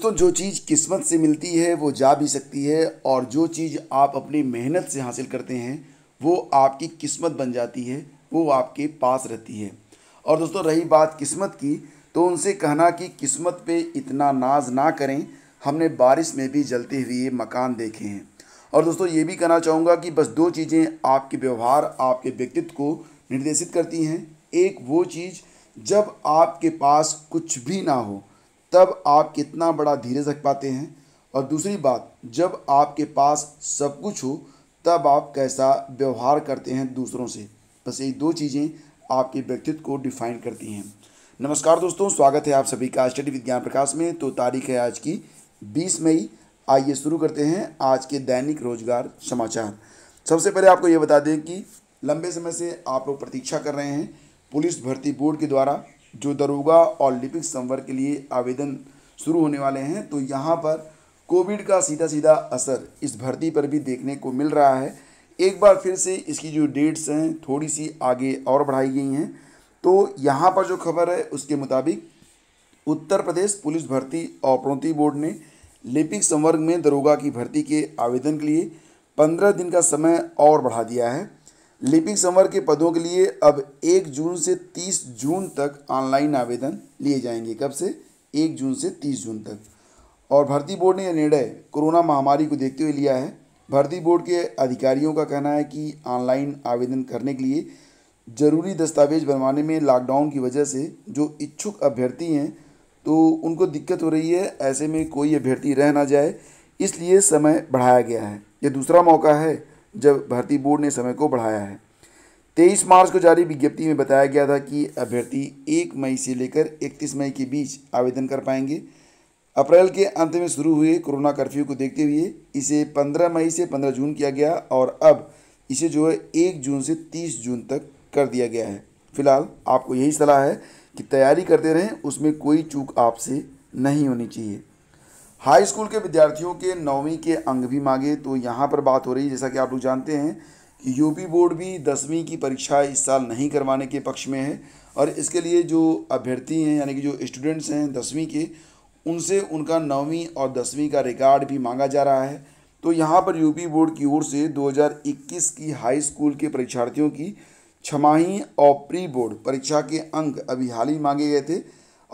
दोस्तों जो चीज़ किस्मत से मिलती है वो जा भी सकती है और जो चीज़ आप अपनी मेहनत से हासिल करते हैं वो आपकी किस्मत बन जाती है वो आपके पास रहती है और दोस्तों रही बात किस्मत की तो उनसे कहना कि किस्मत पे इतना नाज ना करें हमने बारिश में भी जलते हुए मकान देखे हैं और दोस्तों ये भी कहना चाहूँगा कि बस दो चीज़ें आपके व्यवहार आपके व्यक्तित्व को निर्देशित करती हैं एक वो चीज़ जब आपके पास कुछ भी ना हो तब आप कितना बड़ा धीरज रख पाते हैं और दूसरी बात जब आपके पास सब कुछ हो तब आप कैसा व्यवहार करते हैं दूसरों से बस ये दो चीज़ें आपके व्यक्तित्व को डिफाइन करती हैं नमस्कार दोस्तों स्वागत है आप सभी का स्टडी विज्ञान प्रकाश में तो तारीख है आज की बीस मई आइए शुरू करते हैं आज के दैनिक रोजगार समाचार सबसे पहले आपको ये बता दें कि लंबे समय से आप लोग प्रतीक्षा कर रहे हैं पुलिस भर्ती बोर्ड के द्वारा जो दरोगा और लिपिक संवर के लिए आवेदन शुरू होने वाले हैं तो यहाँ पर कोविड का सीधा सीधा असर इस भर्ती पर भी देखने को मिल रहा है एक बार फिर से इसकी जो डेट्स हैं थोड़ी सी आगे और बढ़ाई गई हैं तो यहाँ पर जो खबर है उसके मुताबिक उत्तर प्रदेश पुलिस भर्ती और प्रोन्नति बोर्ड ने लिपिक संवर्ग में दरोगा की भर्ती के आवेदन के लिए पंद्रह दिन का समय और बढ़ा दिया है लिपिक संवर के पदों के लिए अब 1 जून से 30 जून तक ऑनलाइन आवेदन लिए जाएंगे कब से 1 जून से 30 जून तक और भर्ती बोर्ड ने यह निर्णय कोरोना महामारी को देखते हुए लिया है भर्ती बोर्ड के अधिकारियों का कहना है कि ऑनलाइन आवेदन करने के लिए ज़रूरी दस्तावेज बनवाने में लॉकडाउन की वजह से जो इच्छुक अभ्यर्थी हैं तो उनको दिक्कत हो रही है ऐसे में कोई अभ्यर्थी रह ना जाए इसलिए समय बढ़ाया गया है यह दूसरा मौका है जब भर्ती बोर्ड ने समय को बढ़ाया है तेईस मार्च को जारी विज्ञप्ति में बताया गया था कि अभ्यर्थी एक मई से लेकर इकतीस मई के बीच आवेदन कर पाएंगे अप्रैल के अंत में शुरू हुए कोरोना कर्फ्यू को देखते हुए इसे 15 मई से 15 जून किया गया और अब इसे जो है एक जून से 30 जून तक कर दिया गया है फिलहाल आपको यही सलाह है कि तैयारी करते रहें उसमें कोई चूक आपसे नहीं होनी चाहिए हाई स्कूल के विद्यार्थियों के नौवीं के अंक भी मांगे तो यहाँ पर बात हो रही है जैसा कि आप लोग जानते हैं कि यूपी बोर्ड भी दसवीं की परीक्षा इस साल नहीं करवाने के पक्ष में है और इसके लिए जो अभ्यर्थी हैं यानी कि जो स्टूडेंट्स हैं दसवीं के उनसे उनका नौवीं और दसवीं का रिकॉर्ड भी मांगा जा रहा है तो यहाँ पर यूपी बोर्ड की ओर से 2021 की हाई स्कूल के परीक्षार्थियों की छमाही और प्री बोर्ड परीक्षा के अंक अभी हाल ही मांगे गए थे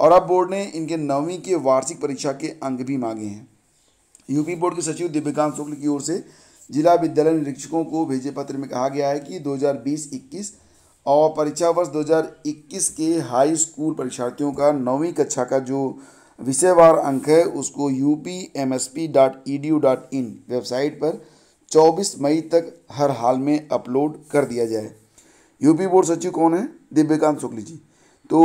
और अब बोर्ड ने इनके नौवीं के वार्षिक परीक्षा के अंक भी मांगे हैं यूपी बोर्ड के सचिव दिव्यकांत शुक्ल की ओर से जिला विद्यालय निरीक्षकों को भेजे पत्र में कहा गया है कि 2020-21 और परीक्षा वर्ष 2021 के हाई स्कूल परीक्षार्थियों का नौवीं कक्षा का जो विषयवार अंक है उसको U P M S P dot E D U dot in website पर 24 मई तक हर हाल में अपलोड कर दिया जाए यूपी बोर्ड सचिव कौन है दिव्यकांत शुक्ल जी तो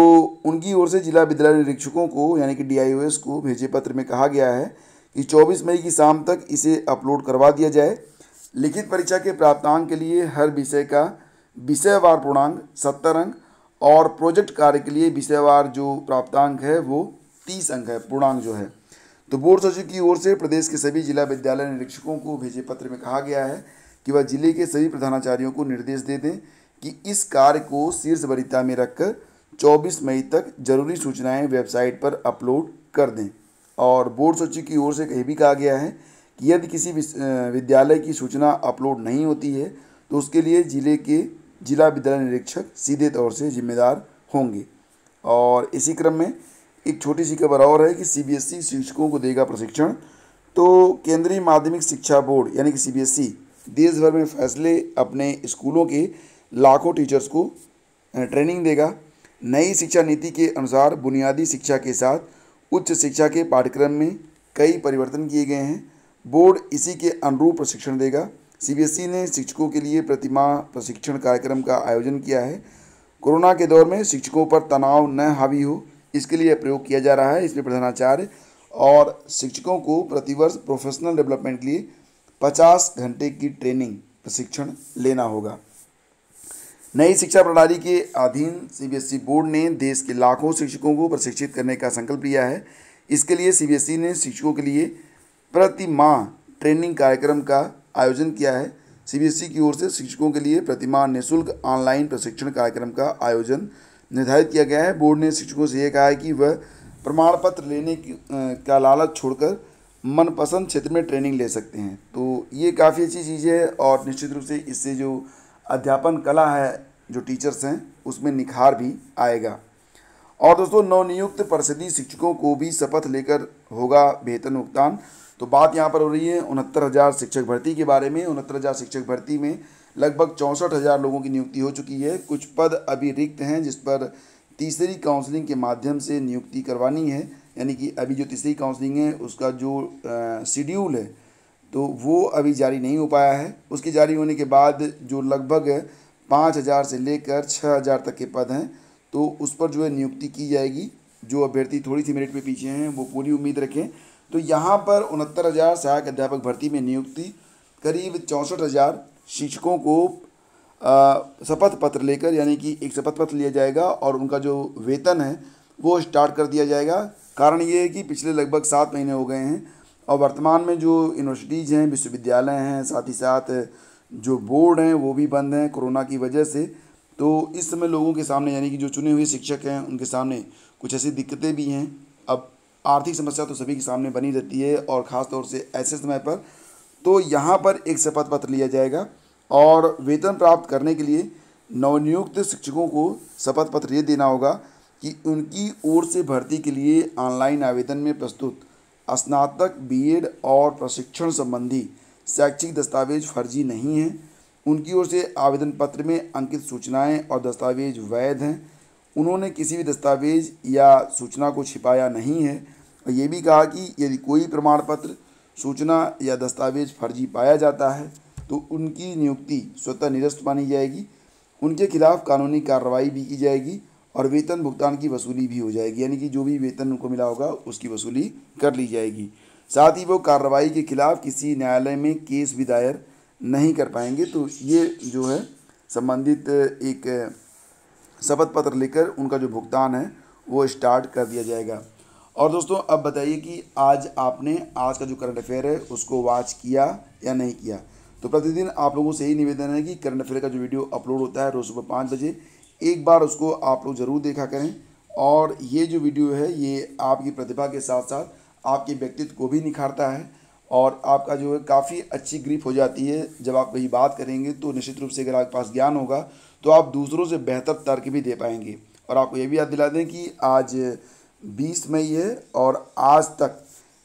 उनकी ओर से जिला विद्यालय निरीक्षकों को यानी कि डी को भेजे पत्र में कहा गया है कि 24 मई की शाम तक इसे अपलोड करवा दिया जाए लिखित परीक्षा के प्राप्तांक के लिए हर विषय का विषयवार पूर्णांक सत्तर अंक और प्रोजेक्ट कार्य के लिए विषयवार जो प्राप्तांक है वो तीस अंक है पूर्णांक जो है तो बोर्ड सचिव की ओर से प्रदेश के सभी जिला विद्यालय निरीक्षकों को भेजे पत्र में कहा गया है कि वह जिले के सभी प्रधानाचार्यों को निर्देश दे दें कि इस कार्य को शीर्ष वरीयता में रखकर 24 मई तक जरूरी सूचनाएं वेबसाइट पर अपलोड कर दें और बोर्ड सचिव की ओर से यह भी कहा गया है कि यदि किसी विद्यालय की सूचना अपलोड नहीं होती है तो उसके लिए ज़िले के जिला विद्यालय निरीक्षक सीधे तौर से जिम्मेदार होंगे और इसी क्रम में एक छोटी सी खबर और है कि सीबीएसई e शिक्षकों को देगा प्रशिक्षण तो केंद्रीय माध्यमिक शिक्षा बोर्ड यानी कि सीबीएसई e देश भर में फैसले अपने स्कूलों के लाखों टीचर्स को ट्रेनिंग देगा नई शिक्षा नीति के अनुसार बुनियादी शिक्षा के साथ उच्च शिक्षा के पाठ्यक्रम में कई परिवर्तन किए गए हैं बोर्ड इसी के अनुरूप प्रशिक्षण देगा सीबीएसई ने शिक्षकों के लिए प्रतिमा प्रशिक्षण कार्यक्रम का आयोजन किया है कोरोना के दौर में शिक्षकों पर तनाव न हावी हो इसके लिए प्रयोग किया जा रहा है इसमें प्रधानाचार्य और शिक्षकों को प्रतिवर्ष प्रोफेशनल डेवलपमेंट के लिए 50 घंटे की ट्रेनिंग प्रशिक्षण लेना होगा नई शिक्षा प्रणाली के अधीन सीबीएसई e बोर्ड ने देश के लाखों शिक्षकों को प्रशिक्षित करने का संकल्प लिया है इसके लिए सीबीएसई e ने शिक्षकों के लिए प्रति माह ट्रेनिंग कार्यक्रम का आयोजन किया है सीबीएसई e की ओर से शिक्षकों के लिए प्रतिमाह निःशुल्क ऑनलाइन प्रशिक्षण कार्यक्रम का आयोजन निर्धारित किया गया है बोर्ड ने शिक्षकों से यह कहा है कि वह प्रमाण पत्र लेने का लालच छोड़कर मनपसंद क्षेत्र में ट्रेनिंग ले सकते हैं तो ये काफ़ी अच्छी चीज़ है और निश्चित रूप से इससे जो अध्यापन कला है जो टीचर्स हैं उसमें निखार भी आएगा और दोस्तों नवनियुक्त परिषदी शिक्षकों को भी शपथ लेकर होगा वेतन भुगतान तो बात यहाँ पर हो रही है उनहत्तर हज़ार शिक्षक भर्ती के बारे में उनहत्तर हज़ार शिक्षक भर्ती में लगभग चौंसठ हज़ार लोगों की नियुक्ति हो चुकी है कुछ पद अभी रिक्त हैं जिस पर तीसरी काउंसलिंग के माध्यम से नियुक्ति करवानी है यानी कि अभी जो तीसरी काउंसलिंग है उसका जो शेड्यूल है तो वो अभी जारी नहीं हो पाया है उसके जारी होने के बाद जो लगभग पाँच हज़ार से लेकर छः हज़ार तक के पद हैं तो उस पर जो है नियुक्ति की जाएगी जो अभ्यर्थी थोड़ी सी मेरिट पे पीछे हैं वो पूरी उम्मीद रखें तो यहाँ पर उनहत्तर हज़ार सहायक अध्यापक भर्ती में नियुक्ति करीब चौंसठ हज़ार शिक्षकों को शपथ पत्र लेकर यानी कि एक शपथ पत्र लिया जाएगा और उनका जो वेतन है वो स्टार्ट कर दिया जाएगा कारण ये है कि पिछले लगभग सात महीने हो गए हैं और वर्तमान में जो यूनिवर्सिटीज़ हैं विश्वविद्यालय हैं साथ ही साथ जो बोर्ड हैं वो भी बंद हैं कोरोना की वजह से तो इस समय लोगों के सामने यानी कि जो चुने हुए शिक्षक हैं उनके सामने कुछ ऐसी दिक्कतें भी हैं अब आर्थिक समस्या तो सभी के सामने बनी रहती है और ख़ास तौर से ऐसे समय पर तो यहाँ पर एक शपथ पत्र लिया जाएगा और वेतन प्राप्त करने के लिए नवनियुक्त शिक्षकों को शपथ पत्र ये देना होगा कि उनकी ओर से भर्ती के लिए ऑनलाइन आवेदन में प्रस्तुत स्नातक बीएड और प्रशिक्षण संबंधी शैक्षिक दस्तावेज फर्जी नहीं हैं उनकी ओर से आवेदन पत्र में अंकित सूचनाएं और दस्तावेज वैध हैं उन्होंने किसी भी दस्तावेज या सूचना को छिपाया नहीं है और ये भी कहा कि यदि कोई प्रमाण पत्र सूचना या दस्तावेज फर्जी पाया जाता है तो उनकी नियुक्ति स्वतः निरस्त मानी जाएगी उनके खिलाफ कानूनी कार्रवाई भी की जाएगी और वेतन भुगतान की वसूली भी हो जाएगी यानी कि जो भी वेतन उनको मिला होगा उसकी वसूली कर ली जाएगी साथ ही वो कार्रवाई के खिलाफ किसी न्यायालय में केस भी दायर नहीं कर पाएंगे तो ये जो है संबंधित एक शपथ पत्र लेकर उनका जो भुगतान है वो स्टार्ट कर दिया जाएगा और दोस्तों अब बताइए कि आज आपने आज का जो करंट अफेयर है उसको वॉच किया या नहीं किया तो प्रतिदिन आप लोगों से यही निवेदन है कि करंट अफेयर का जो वीडियो अपलोड होता है रोज़ सुबह पाँच बजे एक बार उसको आप लोग ज़रूर देखा करें और ये जो वीडियो है ये आपकी प्रतिभा के साथ साथ आपके व्यक्तित्व को भी निखारता है और आपका जो है काफ़ी अच्छी ग्रिप हो जाती है जब आप कहीं बात करेंगे तो निश्चित रूप से अगर आपके पास ज्ञान होगा तो आप दूसरों से बेहतर तर्क भी दे पाएंगे और आपको ये भी याद दिला दें कि आज बीस मई है और आज तक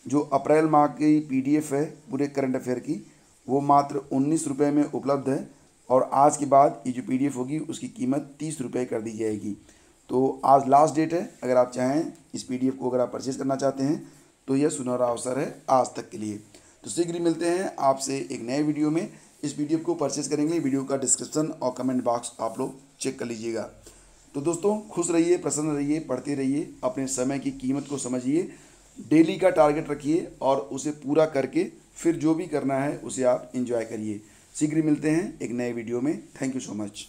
जो अप्रैल माह की पीडीएफ है पूरे करंट अफेयर की वो मात्र उन्नीस रुपये में उपलब्ध है और आज के बाद ये जो पीडीएफ होगी उसकी कीमत तीस रुपये कर दी जाएगी तो आज लास्ट डेट है अगर आप चाहें इस पीडीएफ को अगर आप परचेज़ करना चाहते हैं तो यह सुनहरा अवसर है आज तक के लिए तो शीघ्र ही मिलते हैं आपसे एक नए वीडियो में इस वीडियो को परचेज करेंगे वीडियो का डिस्क्रिप्शन और कमेंट बॉक्स आप लोग चेक कर लीजिएगा तो दोस्तों खुश रहिए प्रसन्न रहिए पढ़ते रहिए अपने समय की कीमत को समझिए डेली का टारगेट रखिए और उसे पूरा करके फिर जो भी करना है उसे आप इंजॉय करिए शीघ्र मिलते हैं एक नए वीडियो में थैंक यू सो मच